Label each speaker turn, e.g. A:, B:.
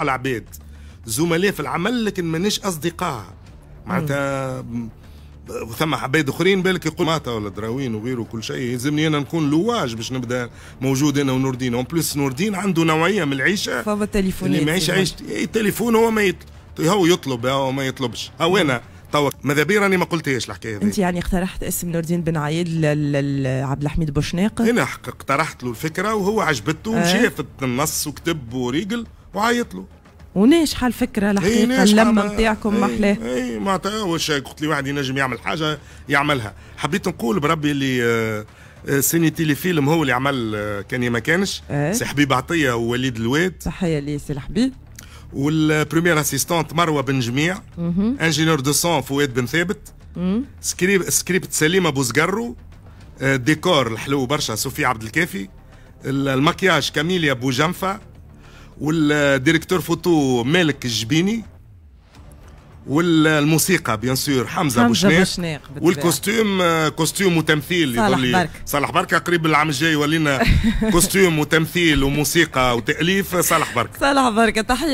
A: العباد زملاء في العمل لكن مانيش اصدقاء معناتها ثم عباد اخرين بالك يقول ماتا ولا دراوين وغيره وكل شيء يلزمني انا نكون لواج باش نبدا موجود انا ونور الدين اون بليس نور الدين عنده نوعيه من العيشه فما تليفونات اللي معيش عيش التليفون إيه، هو ما يطلب هو يطلب هو ما يطلبش هو انا توا ماذا بي راني ما قلتهاش الحكايه انت يعني اقترحت اسم نور الدين بن عياد لعبد الحميد بوشناق انا اقترحت له الفكره وهو عجبته آه. وشاف النص وكتب وريقل وعيط له وناجحة الفكرة الحقيقة إيه، اللمة نتاعكم إيه، محلاه اي معناتها واش قلت لي واحد ينجم يعمل حاجة يعملها حبيت نقول بربي اللي آه، آه، سيني تيليفيلم هو اللي عمل آه، كان يا ما كانش ايه؟ سي حبيب عطية ووليد الواد صحية لي سي الحبيب والبريمير اسيستونت مروه بن جميع انجينيور دو سون فؤاد بن ثابت سكريب سكريبت سليمه بوزقرو ديكور الحلو برشا صوفي عبد الكافي المكياج كاميليا بوجنفه والديريكتور فوتو مالك الجبيني والموسيقى بيان سور حمزه, ابو بوشناق, والكوستيم والكوستيوم آه، كوستيوم وتمثيل صالح يظل بركة صالح بركه قريب العام الجاي ولينا كوستيوم وتمثيل وموسيقى وتاليف صالح بركه صالح بركه تحيه